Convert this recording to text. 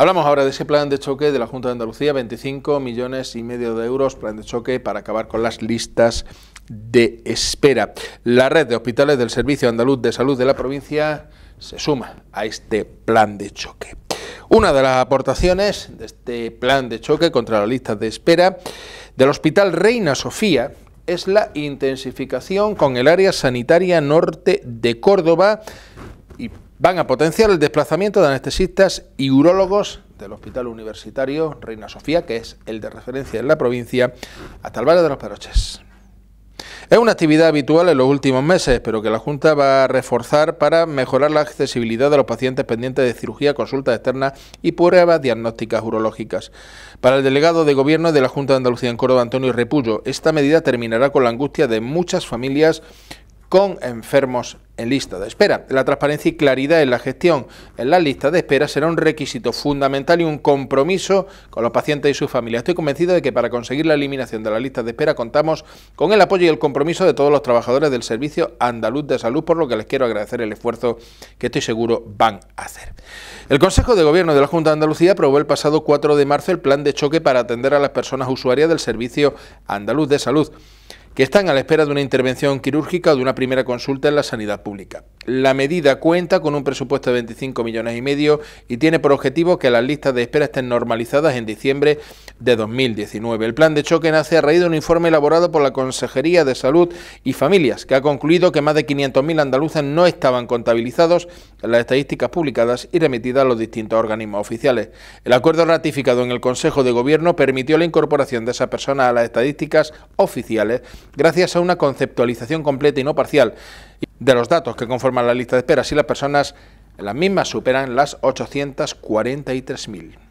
Hablamos ahora de ese plan de choque de la Junta de Andalucía, 25 millones y medio de euros, plan de choque para acabar con las listas de espera. La red de hospitales del Servicio Andaluz de Salud de la provincia se suma a este plan de choque. Una de las aportaciones de este plan de choque contra las listas de espera del Hospital Reina Sofía es la intensificación con el área sanitaria norte de Córdoba y van a potenciar el desplazamiento de anestesistas y urólogos del Hospital Universitario Reina Sofía, que es el de referencia en la provincia, hasta el Valle de los Peroches. Es una actividad habitual en los últimos meses, pero que la Junta va a reforzar para mejorar la accesibilidad de los pacientes pendientes de cirugía, consultas externas y pruebas diagnósticas urológicas. Para el delegado de Gobierno de la Junta de Andalucía en Córdoba, Antonio Repullo, esta medida terminará con la angustia de muchas familias con enfermos en lista de espera. La transparencia y claridad en la gestión en la lista de espera será un requisito fundamental y un compromiso con los pacientes y sus familias. Estoy convencido de que para conseguir la eliminación de la lista de espera contamos con el apoyo y el compromiso de todos los trabajadores del Servicio Andaluz de Salud, por lo que les quiero agradecer el esfuerzo que estoy seguro van a hacer. El Consejo de Gobierno de la Junta de Andalucía aprobó el pasado 4 de marzo el plan de choque para atender a las personas usuarias del Servicio Andaluz de Salud que están a la espera de una intervención quirúrgica o de una primera consulta en la sanidad pública. La medida cuenta con un presupuesto de 25 millones y medio y tiene por objetivo que las listas de espera estén normalizadas en diciembre de 2019. El plan de choque nace a raíz de un informe elaborado por la Consejería de Salud y Familias, que ha concluido que más de 500.000 andaluces no estaban contabilizados en las estadísticas publicadas y remitidas a los distintos organismos oficiales. El acuerdo ratificado en el Consejo de Gobierno permitió la incorporación de esas personas a las estadísticas oficiales gracias a una conceptualización completa y no parcial de los datos que conforman la lista de espera, si las personas las mismas superan las 843.000.